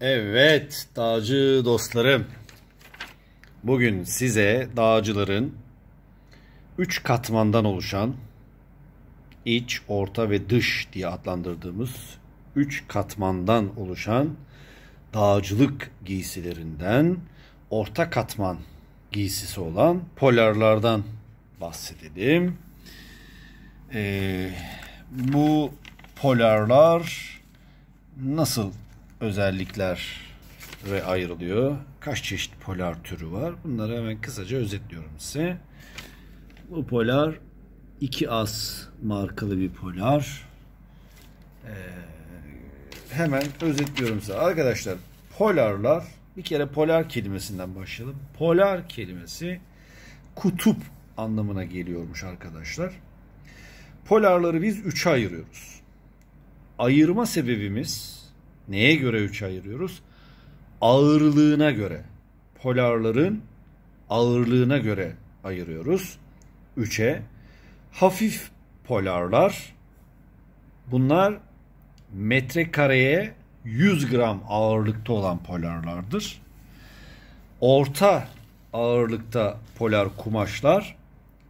Evet dağcı dostlarım. Bugün size dağcıların 3 katmandan oluşan iç, orta ve dış diye adlandırdığımız 3 katmandan oluşan dağcılık giysilerinden orta katman giysisi olan polarlardan bahsedelim. Ee, bu polarlar nasıl özellikler ve ayrılıyor. Kaç çeşit polar türü var? Bunları hemen kısaca özetliyorum size. Bu polar 2As markalı bir polar. Ee, hemen özetliyorum size. Arkadaşlar polarlar bir kere polar kelimesinden başlayalım. Polar kelimesi kutup anlamına geliyormuş arkadaşlar. Polarları biz üçe ayırıyoruz. Ayırma sebebimiz Neye göre üç ayırıyoruz? Ağırlığına göre. Polarların ağırlığına göre ayırıyoruz. üçe. hafif polarlar bunlar metrekareye 100 gram ağırlıkta olan polarlardır. Orta ağırlıkta polar kumaşlar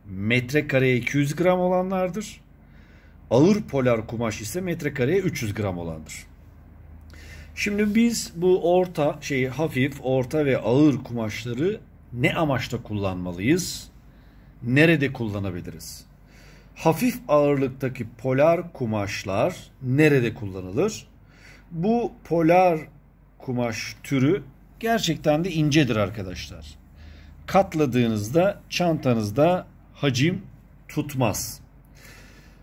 metrekareye 200 gram olanlardır. Ağır polar kumaş ise metrekareye 300 gram olandır. Şimdi biz bu orta şeyi hafif, orta ve ağır kumaşları ne amaçta kullanmalıyız? Nerede kullanabiliriz? Hafif ağırlıktaki polar kumaşlar nerede kullanılır? Bu polar kumaş türü gerçekten de incedir arkadaşlar. Katladığınızda çantanızda hacim tutmaz.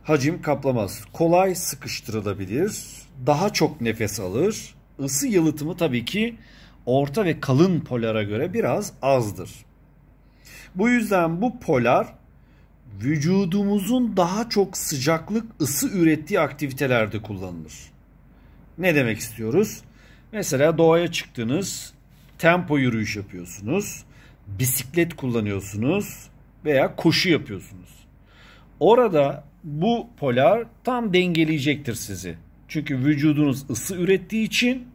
Hacim kaplamaz. Kolay sıkıştırılabilir. Daha çok nefes alır ısı yalıtımı tabii ki orta ve kalın polara göre biraz azdır. Bu yüzden bu polar vücudumuzun daha çok sıcaklık ısı ürettiği aktivitelerde kullanılır. Ne demek istiyoruz? Mesela doğaya çıktınız, tempo yürüyüş yapıyorsunuz, bisiklet kullanıyorsunuz veya koşu yapıyorsunuz. Orada bu polar tam dengeleyecektir sizi. Çünkü vücudunuz ısı ürettiği için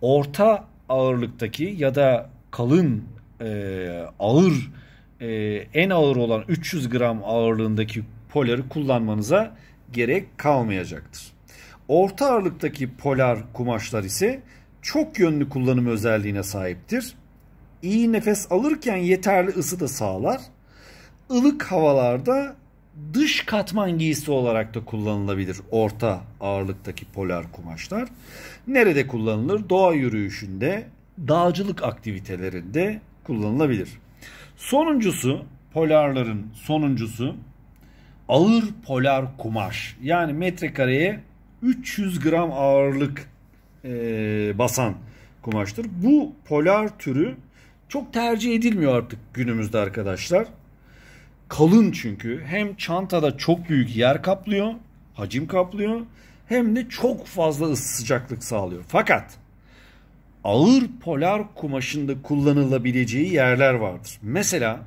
orta ağırlıktaki ya da kalın e, ağır e, en ağır olan 300 gram ağırlığındaki poları kullanmanıza gerek kalmayacaktır. Orta ağırlıktaki polar kumaşlar ise çok yönlü kullanım özelliğine sahiptir. İyi nefes alırken yeterli ısı da sağlar. Ilık havalarda dış katman giysi olarak da kullanılabilir orta ağırlıktaki polar kumaşlar. Nerede kullanılır? Doğa yürüyüşünde, dağcılık aktivitelerinde kullanılabilir. Sonuncusu, polarların sonuncusu ağır polar kumaş. Yani metrekareye 300 gram ağırlık e, basan kumaştır. Bu polar türü çok tercih edilmiyor artık günümüzde arkadaşlar kalın çünkü. Hem çantada çok büyük yer kaplıyor, hacim kaplıyor hem de çok fazla ısı sıcaklık sağlıyor. Fakat ağır polar kumaşında kullanılabileceği yerler vardır. Mesela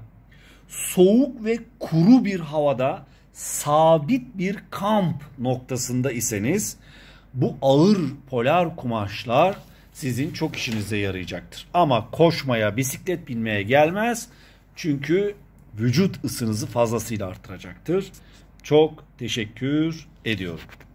soğuk ve kuru bir havada sabit bir kamp noktasında iseniz bu ağır polar kumaşlar sizin çok işinize yarayacaktır. Ama koşmaya, bisiklet binmeye gelmez. Çünkü vücut ısınızı fazlasıyla artıracaktır. Çok teşekkür ediyorum.